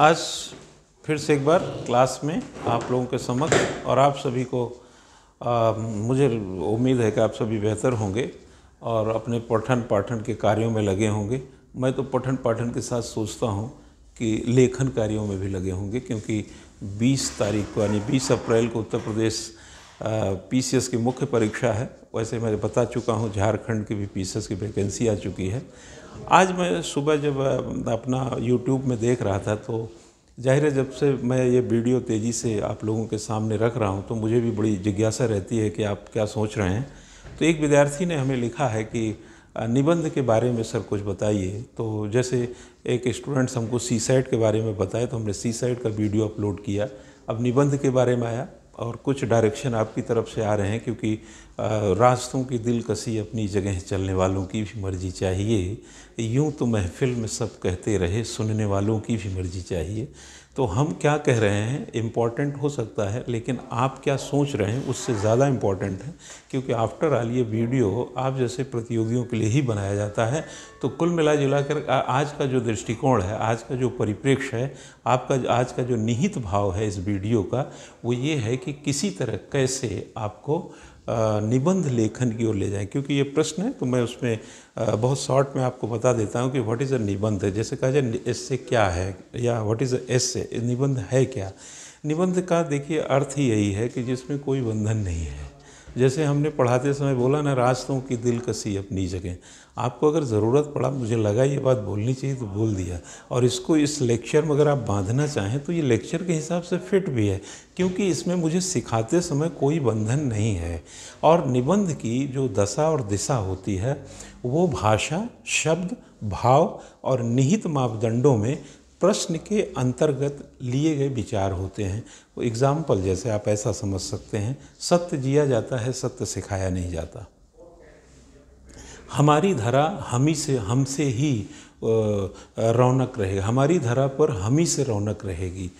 आज फिर से एक बार क्लास में आप लोगों के समक्ष और आप सभी को आ, मुझे उम्मीद है कि आप सभी बेहतर होंगे और अपने पठन पाठन के कार्यों में लगे होंगे मैं तो पठन पाठन के साथ सोचता हूँ कि लेखन कार्यों में भी लगे होंगे क्योंकि 20 तारीख को यानी 20 अप्रैल को उत्तर प्रदेश पीसीएस की मुख्य परीक्षा है वैसे मैं बता चुका हूँ झारखंड की भी पीसीएस की वैकेंसी आ चुकी है आज मैं सुबह जब अपना यूट्यूब में देख रहा था तो जाहिर है जब से मैं ये वीडियो तेज़ी से आप लोगों के सामने रख रहा हूँ तो मुझे भी बड़ी जिज्ञासा रहती है कि आप क्या सोच रहे हैं तो एक विद्यार्थी ने हमें लिखा है कि निबंध के बारे में सर कुछ बताइए तो जैसे एक स्टूडेंट्स हमको सी के बारे में बताए तो हमने सी का वीडियो अपलोड किया अब निबंध के बारे में आया और कुछ डायरेक्शन आपकी तरफ से आ रहे हैं क्योंकि रास्तों की दिलकसी अपनी जगह चलने वालों की भी मर्जी चाहिए यूं तो महफिल में सब कहते रहे सुनने वालों की भी मर्जी चाहिए तो हम क्या कह रहे हैं इम्पॉर्टेंट हो सकता है लेकिन आप क्या सोच रहे हैं उससे ज़्यादा इम्पॉर्टेंट है क्योंकि आफ्टर ऑल ये वीडियो आप जैसे प्रतियोगियों के लिए ही बनाया जाता है तो कुल मिला जुला कर आज का जो दृष्टिकोण है आज का जो परिप्रेक्ष्य है आपका आज का जो निहित भाव है इस वीडियो का वो ये है कि कि किसी तरह कैसे आपको निबंध लेखन की ओर ले जाएं क्योंकि ये प्रश्न है तो मैं उसमें बहुत शॉर्ट में आपको बता देता हूँ कि व्हाट इज़ अ निबंध जैसे कहा जाए इससे क्या है या व्हाट इज़ अ एस निबंध है क्या निबंध का देखिए अर्थ ही यही है कि जिसमें कोई बंधन नहीं है जैसे हमने पढ़ाते समय बोला ना रास्तों की दिलकसी अपनी जगह आपको अगर ज़रूरत पड़ा मुझे लगा ये बात बोलनी चाहिए तो बोल दिया और इसको इस लेक्चर में अगर आप बांधना चाहें तो ये लेक्चर के हिसाब से फिट भी है क्योंकि इसमें मुझे सिखाते समय कोई बंधन नहीं है और निबंध की जो दशा और दिशा होती है वो भाषा शब्द भाव और निहित मापदंडों में प्रश्न के अंतर्गत लिए गए विचार होते हैं वो एग्ज़ाम्पल जैसे आप ऐसा समझ सकते हैं सत्य जिया जाता है सत्य सिखाया नहीं जाता हमारी धरा हम ही से हमसे ही रौनक रहेगी हमारी धरा पर हम ही से रौनक रहेगी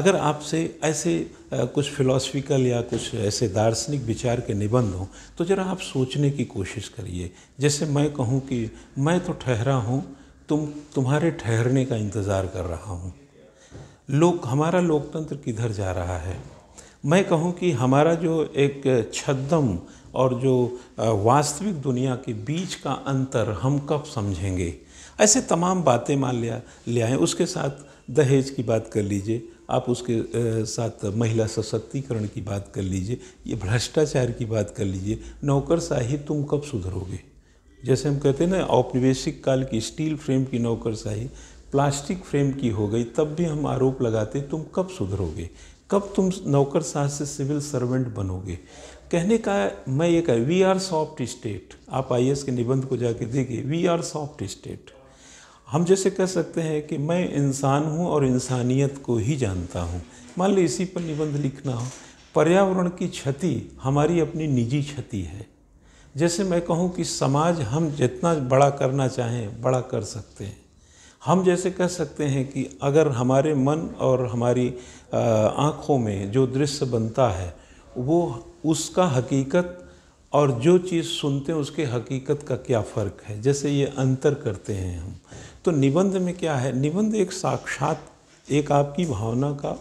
अगर आपसे ऐसे कुछ फिलोसफिकल या कुछ ऐसे दार्शनिक विचार के निबंध हों तो ज़रा आप सोचने की कोशिश करिए जैसे मैं कहूँ कि मैं तो ठहरा हूँ तुम तुम्हारे ठहरने का इंतज़ार कर रहा हूँ लोक हमारा लोकतंत्र किधर जा रहा है मैं कहूँ कि हमारा जो एक छद्म और जो वास्तविक दुनिया के बीच का अंतर हम कब समझेंगे ऐसे तमाम बातें मान लिया ले आएँ उसके साथ दहेज की बात कर लीजिए आप उसके साथ महिला सशक्तिकरण की बात कर लीजिए ये भ्रष्टाचार की बात कर लीजिए नौकरशाही तुम कब सुधरोगे जैसे हम कहते हैं ना औपनिवेशिक काल की स्टील फ्रेम की नौकरशाही प्लास्टिक फ्रेम की हो गई तब भी हम आरोप लगाते तुम कब सुधरोगे कब तुम नौकरशाह से सिविल सर्वेंट बनोगे कहने का मैं ये कह वी आर सॉफ्ट स्टेट आप आई के निबंध को जाके देखिए वी आर सॉफ्ट स्टेट हम जैसे कह सकते हैं कि मैं इंसान हूँ और इंसानियत को ही जानता हूँ मान लो इसी पर निबंध लिखना हो पर्यावरण की क्षति हमारी अपनी निजी क्षति है जैसे मैं कहूँ कि समाज हम जितना बड़ा करना चाहें बड़ा कर सकते हैं हम जैसे कह सकते हैं कि अगर हमारे मन और हमारी आँखों में जो दृश्य बनता है वो उसका हकीकत और जो चीज़ सुनते हैं उसके हकीकत का क्या फ़र्क है जैसे ये अंतर करते हैं हम तो निबंध में क्या है निबंध एक साक्षात एक आपकी भावना का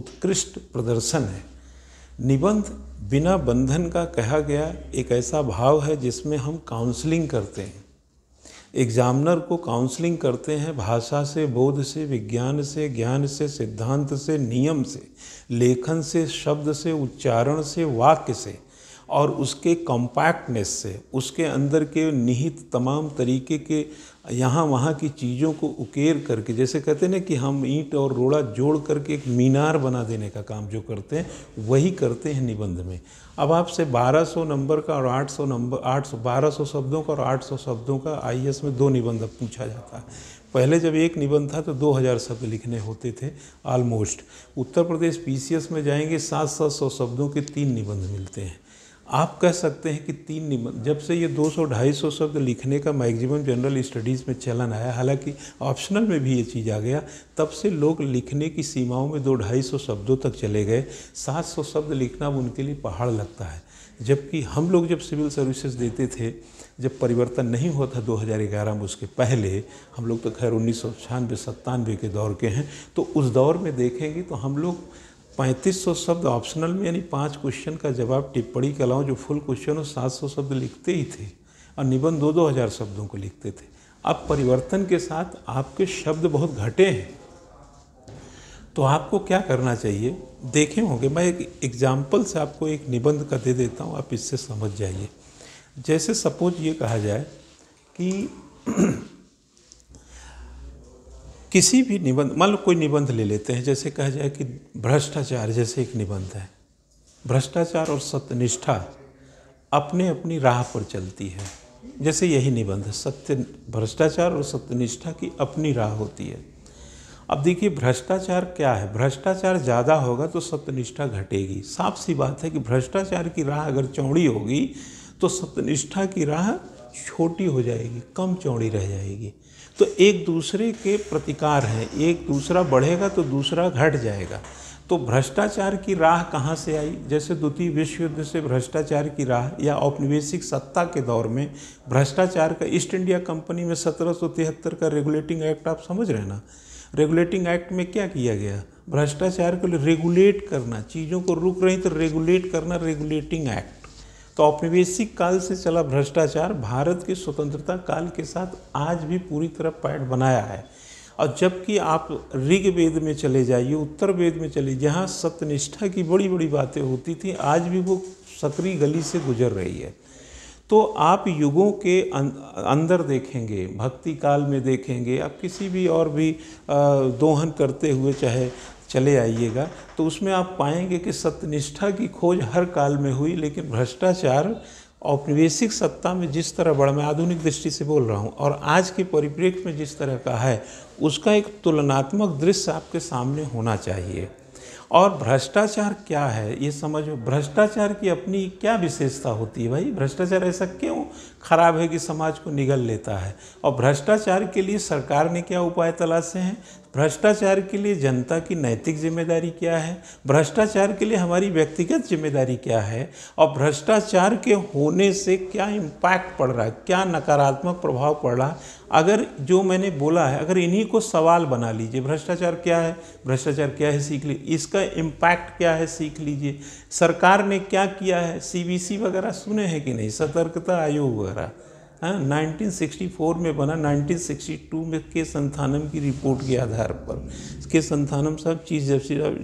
उत्कृष्ट प्रदर्शन है निबंध बिना बंधन का कहा गया एक ऐसा भाव है जिसमें हम काउंसलिंग करते हैं एग्जामिनर को काउंसलिंग करते हैं भाषा से बोध से विज्ञान से ज्ञान से सिद्धांत से नियम से लेखन से शब्द से उच्चारण से वाक्य से और उसके कॉम्पैक्टनेस से उसके अंदर के निहित तमाम तरीके के यहाँ वहाँ की चीज़ों को उकेर करके जैसे कहते हैं ना कि हम ईंट और रोड़ा जोड़ करके एक मीनार बना देने का काम जो करते हैं वही करते हैं निबंध में अब आपसे 1200 नंबर का और 800 नंबर 800 सौ शब्दों का और 800 शब्दों का आई में दो निबंध पूछा जाता है पहले जब एक निबंध था तो 2000 शब्द लिखने होते थे ऑलमोस्ट उत्तर प्रदेश पीसीएस में जाएंगे सात सात सौ शब्दों के तीन निबंध मिलते हैं आप कह सकते हैं कि तीन निबंध जब से ये 200-250 शब्द लिखने का मैगजिमम जनरल स्टडीज़ में चलन आया हालांकि ऑप्शनल में भी ये चीज़ आ गया तब से लोग लिखने की सीमाओं में दो ढाई सौ शब्दों तक चले गए 700 शब्द लिखना उनके लिए पहाड़ लगता है जबकि हम लोग जब सिविल सर्विसेज देते थे जब परिवर्तन नहीं हुआ था 2011 में उसके पहले हम लोग तो खैर उन्नीस सौ छियानवे सत्तानवे के दौर के हैं तो उस दौर में देखेंगे तो हम लोग 3500 शब्द ऑप्शनल में यानी पांच क्वेश्चन का जवाब टिप्पणी के अलावा जो फुल क्वेश्चन हो सौ शब्द लिखते ही थे और निबंध दो दो हज़ार शब्दों को लिखते थे अब परिवर्तन के साथ आपके शब्द बहुत घटे हैं तो आपको क्या करना चाहिए देखे होंगे मैं एक एग्जाम्पल से आपको एक निबंध का दे देता हूँ आप इससे समझ जाइए जैसे सपोज ये कहा जाए कि किसी भी निबंध मान लो कोई निबंध ले लेते हैं जैसे कहा जाए कि भ्रष्टाचार जैसे एक निबंध है भ्रष्टाचार और सत्यनिष्ठा अपने अपनी राह पर चलती है जैसे यही निबंध सत्य भ्रष्टाचार और सत्यनिष्ठा की अपनी राह होती है अब देखिए भ्रष्टाचार क्या है भ्रष्टाचार ज़्यादा होगा तो सत्यनिष्ठा घटेगी साफ सी बात है कि भ्रष्टाचार की राह अगर चौड़ी होगी तो सत्यनिष्ठा की राह छोटी हो जाएगी कम चौड़ी रह जाएगी तो एक दूसरे के प्रतिकार हैं एक दूसरा बढ़ेगा तो दूसरा घट जाएगा तो भ्रष्टाचार की राह कहाँ से आई जैसे द्वितीय विश्व युद्ध से भ्रष्टाचार की राह या औपनिवेशिक सत्ता के दौर में भ्रष्टाचार का ईस्ट इंडिया कंपनी में सत्रह का रेगुलेटिंग एक्ट आप समझ रहे ना रेगुलेटिंग एक्ट में क्या किया गया भ्रष्टाचार को रेगुलेट करना चीज़ों को रुक रही तो रेगुलेट करना रेगुलेटिंग एक्ट तो औपनिवेशिक काल से चला भ्रष्टाचार भारत के स्वतंत्रता काल के साथ आज भी पूरी तरह पैठ बनाया है और जबकि आप ऋग वेद में चले जाइए उत्तर वेद में चले जहाँ सत्यनिष्ठा की बड़ी बड़ी बातें होती थी आज भी वो सकरी गली से गुजर रही है तो आप युगों के अं-, अंदर देखेंगे भक्ति काल में देखेंगे आप किसी भी और भी दोहन करते हुए चाहे चले आइएगा तो उसमें आप पाएंगे कि सत्यनिष्ठा की खोज हर काल में हुई लेकिन भ्रष्टाचार औपनिवेशिक सत्ता में जिस तरह बढ़ मैं आधुनिक दृष्टि से बोल रहा हूँ और आज के परिप्रेक्ष्य में जिस तरह का है उसका एक तुलनात्मक दृश्य आपके सामने होना चाहिए और भ्रष्टाचार क्या है ये समझो भ्रष्टाचार की अपनी क्या विशेषता होती है भाई भ्रष्टाचार ऐसा क्यों खराब है कि समाज को निगल लेता है और भ्रष्टाचार के लिए सरकार ने क्या उपाय तलाशे हैं भ्रष्टाचार के लिए जनता की नैतिक जिम्मेदारी क्या है भ्रष्टाचार के लिए हमारी व्यक्तिगत जिम्मेदारी क्या है और भ्रष्टाचार के होने से क्या इम्पैक्ट पड़ रहा है क्या नकारात्मक प्रभाव पड़ रहा है अगर जो मैंने बोला है अगर इन्हीं को सवाल बना लीजिए भ्रष्टाचार क्या है भ्रष्टाचार क्या है सीख लीजिए इसका इम्पैक्ट क्या है सीख लीजिए सरकार ने क्या किया है सी वगैरह सुने हैं कि नहीं सतर्कता आयोग वगैरह 1964 हाँ, में बना 1962 में के संथानम की रिपोर्ट के आधार पर के संथानम साहब चीफ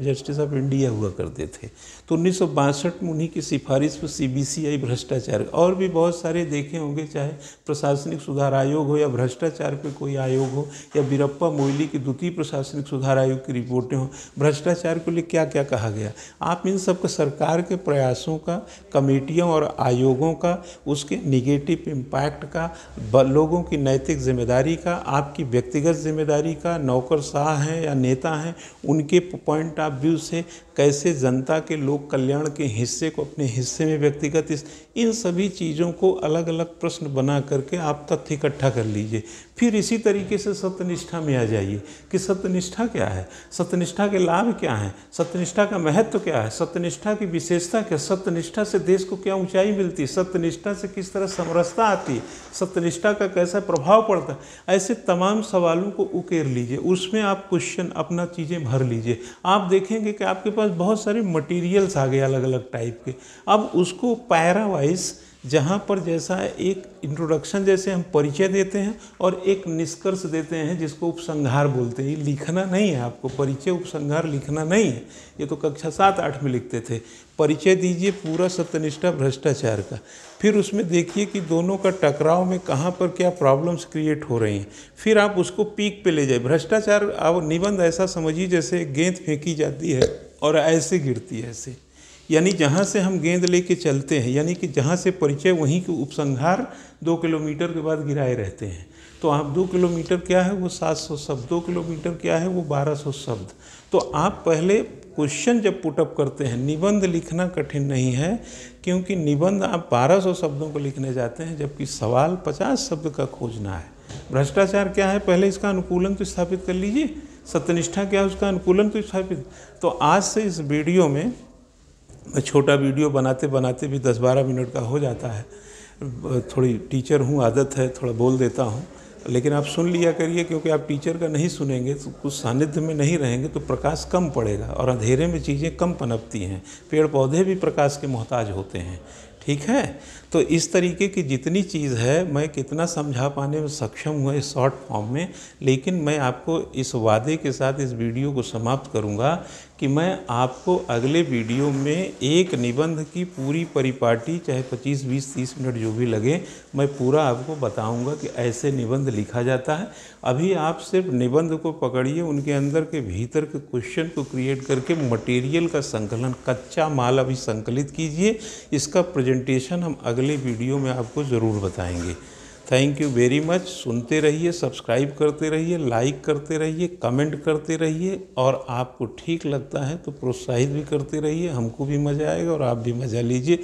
जस्टिस ऑफ इंडिया हुआ करते थे तो उन्नीस में उन्हीं की सिफारिश पर सीबीसीआई भ्रष्टाचार और भी बहुत सारे देखे होंगे चाहे प्रशासनिक सुधार आयोग हो या भ्रष्टाचार पे कोई आयोग हो या बीरप्पा मोइली की द्वितीय प्रशासनिक सुधार आयोग की रिपोर्टें हों भ्रष्टाचार को लिए क्या क्या कहा गया आप इन सब का सरकार के प्रयासों का कमेटियों और आयोगों का उसके निगेटिव इम्पैक्ट का लोगों की नैतिक जिम्मेदारी का आपकी व्यक्तिगत जिम्मेदारी का नौकर शाह हैं या नेता हैं उनके पॉइंट ऑफ व्यू से कैसे जनता के लोक कल्याण के हिस्से को अपने हिस्से में व्यक्तिगत इस इन सभी चीज़ों को अलग अलग प्रश्न बना करके आप तथ्य इकट्ठा कर लीजिए फिर इसी तरीके से सत्यनिष्ठा में आ जाइए कि सत्यनिष्ठा क्या है सत्यनिष्ठा के लाभ क्या हैं सत्यनिष्ठा का महत्व क्या है सत्यनिष्ठा की विशेषता क्या सत्यनिष्ठा से देश को क्या ऊंचाई मिलती है सत्यनिष्ठा से किस तरह समरसता आती है सत्यनिष्ठा का कैसा प्रभाव पड़ता है ऐसे तमाम सवालों को उकेर लीजिए उसमें आप क्वेश्चन अपना चीज़ें भर लीजिए आप देखेंगे कि आपके पास पास बहुत सारे मटेरियल्स आ गए अलग अलग टाइप के अब उसको पैरा वाइज जहाँ पर जैसा एक इंट्रोडक्शन जैसे हम परिचय देते हैं और एक निष्कर्ष देते हैं जिसको उपसंहार बोलते हैं ये लिखना नहीं है आपको परिचय उपसंहार लिखना नहीं है ये तो कक्षा सात आठ में लिखते थे परिचय दीजिए पूरा सत्यनिष्ठा भ्रष्टाचार का फिर उसमें देखिए कि दोनों का टकराव में कहाँ पर क्या प्रॉब्लम्स क्रिएट हो रही हैं फिर आप उसको पीक पर ले जाए भ्रष्टाचार अब निबंध ऐसा समझिए जैसे गेंद फेंकी जाती है और ऐसे गिरती है ऐसे यानी जहाँ से हम गेंद लेके चलते हैं यानी कि जहाँ से परिचय वहीं के उपसंहार दो किलोमीटर के बाद गिराए रहते हैं तो आप दो किलोमीटर क्या है वो सात सौ शब्द दो किलोमीटर क्या है वो बारह सौ शब्द तो आप पहले क्वेश्चन जब पुटअप करते हैं निबंध लिखना कठिन नहीं है क्योंकि निबंध आप 1200 शब्दों को लिखने जाते हैं जबकि सवाल 50 शब्द का खोजना है भ्रष्टाचार क्या है पहले इसका अनुकूलन तो स्थापित कर लीजिए सत्यनिष्ठा क्या उसका अनुकूलन तो स्थापित तो आज से इस वीडियो में मैं छोटा वीडियो बनाते बनाते भी दस बारह मिनट का हो जाता है थोड़ी टीचर हूँ आदत है थोड़ा बोल देता हूँ लेकिन आप सुन लिया करिए क्योंकि आप टीचर का नहीं सुनेंगे तो कुछ सानिध्य में नहीं रहेंगे तो प्रकाश कम पड़ेगा और अंधेरे में चीज़ें कम पनपती हैं पेड़ पौधे भी प्रकाश के मोहताज होते हैं ठीक है तो इस तरीके की जितनी चीज़ है मैं कितना समझा पाने में सक्षम हुआ इस शॉर्ट फॉर्म में लेकिन मैं आपको इस वादे के साथ इस वीडियो को समाप्त करूंगा कि मैं आपको अगले वीडियो में एक निबंध की पूरी परिपाटी चाहे 25, 20, 30 मिनट जो भी लगे मैं पूरा आपको बताऊंगा कि ऐसे निबंध लिखा जाता है अभी आप सिर्फ निबंध को पकड़िए उनके अंदर के भीतर के क्वेश्चन को क्रिएट करके मटेरियल का संकलन कच्चा माल अभी संकलित कीजिए इसका प्रेजेंट प्रेजेंटेशन हम अगले वीडियो में आपको ज़रूर बताएंगे थैंक यू वेरी मच सुनते रहिए सब्सक्राइब करते रहिए लाइक करते रहिए कमेंट करते रहिए और आपको ठीक लगता है तो प्रोत्साहित भी करते रहिए हमको भी मज़ा आएगा और आप भी मज़ा लीजिए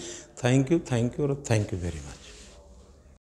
थैंक यू थैंक यू और थैंक यू वेरी मच